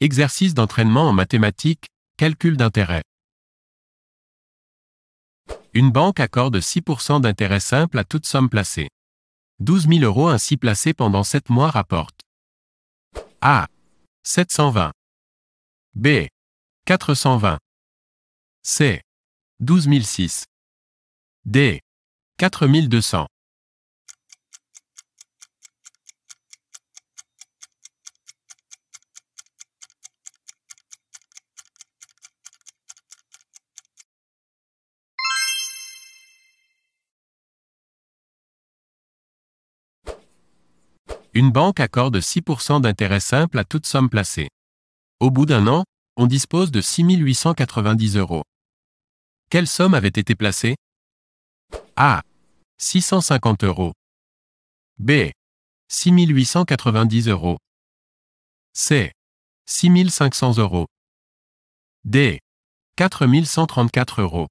Exercice d'entraînement en mathématiques, calcul d'intérêt. Une banque accorde 6% d'intérêt simple à toute somme placée. 12 000 euros ainsi placés pendant 7 mois rapportent A. 720 B. 420 C. 12 006 D. 4200 Une banque accorde 6% d'intérêt simple à toute somme placée. Au bout d'un an, on dispose de 6890 euros. Quelle somme avait été placée A. 650 euros. B. 6890 euros. C. 6500 euros. D. 4134 euros.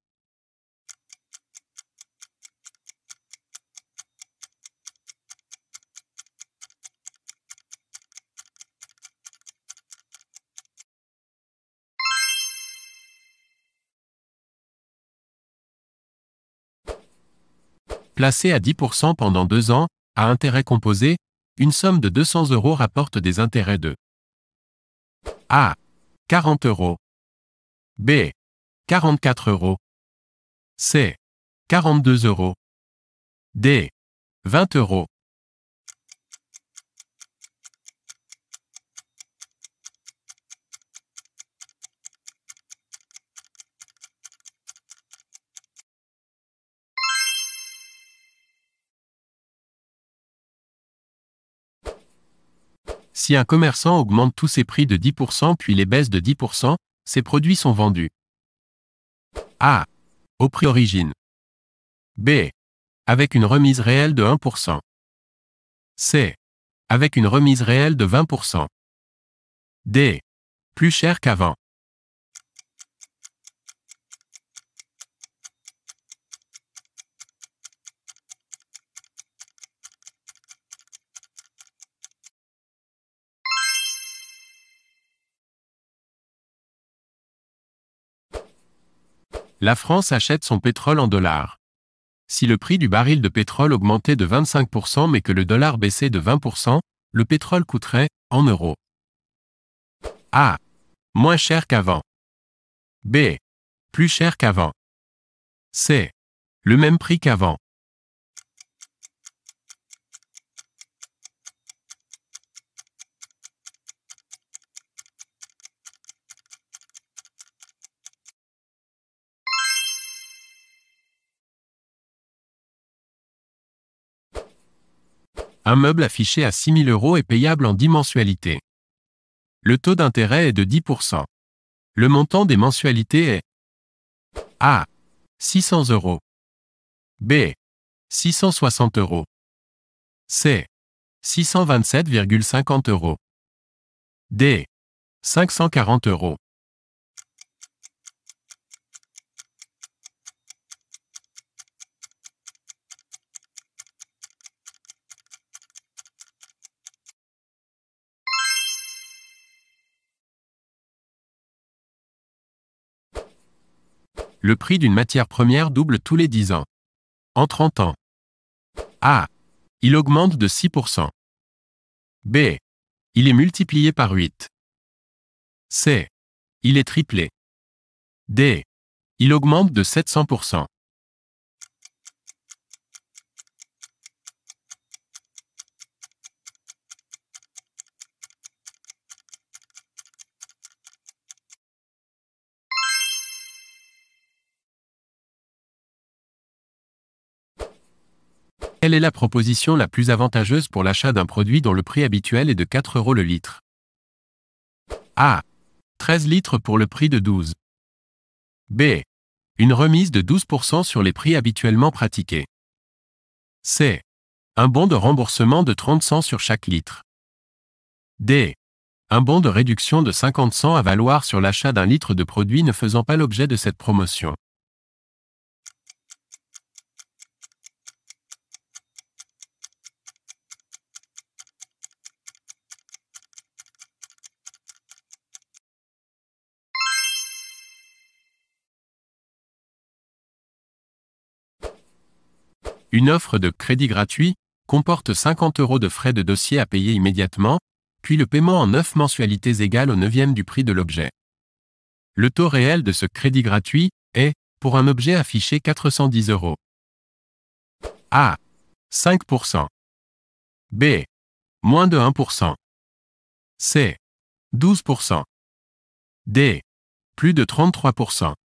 Placé à 10% pendant deux ans, à intérêt composé, une somme de 200 euros rapporte des intérêts de A. 40 euros. B. 44 euros. C. 42 euros. D. 20 euros. Si un commerçant augmente tous ses prix de 10% puis les baisse de 10%, ses produits sont vendus. A. Au prix origine. B. Avec une remise réelle de 1%. C. Avec une remise réelle de 20%. D. Plus cher qu'avant. la France achète son pétrole en dollars. Si le prix du baril de pétrole augmentait de 25% mais que le dollar baissait de 20%, le pétrole coûterait en euros. A. Moins cher qu'avant. B. Plus cher qu'avant. C. Le même prix qu'avant. Un meuble affiché à 6 000 euros est payable en 10 mensualités. Le taux d'intérêt est de 10%. Le montant des mensualités est A. 600 euros. B. 660 euros. C. 627,50 euros. D. 540 euros. le prix d'une matière première double tous les 10 ans. En 30 ans. A. Il augmente de 6%. B. Il est multiplié par 8. C. Il est triplé. D. Il augmente de 700%. Quelle est la proposition la plus avantageuse pour l'achat d'un produit dont le prix habituel est de 4 euros le litre A. 13 litres pour le prix de 12. B. Une remise de 12% sur les prix habituellement pratiqués. C. Un bon de remboursement de 30 cents sur chaque litre. D. Un bon de réduction de 50 cents à valoir sur l'achat d'un litre de produit ne faisant pas l'objet de cette promotion. Une offre de crédit gratuit comporte 50 euros de frais de dossier à payer immédiatement, puis le paiement en 9 mensualités égales au neuvième du prix de l'objet. Le taux réel de ce crédit gratuit est, pour un objet affiché, 410 euros. A. 5%. B. Moins de 1%. C. 12%. D. Plus de 33%.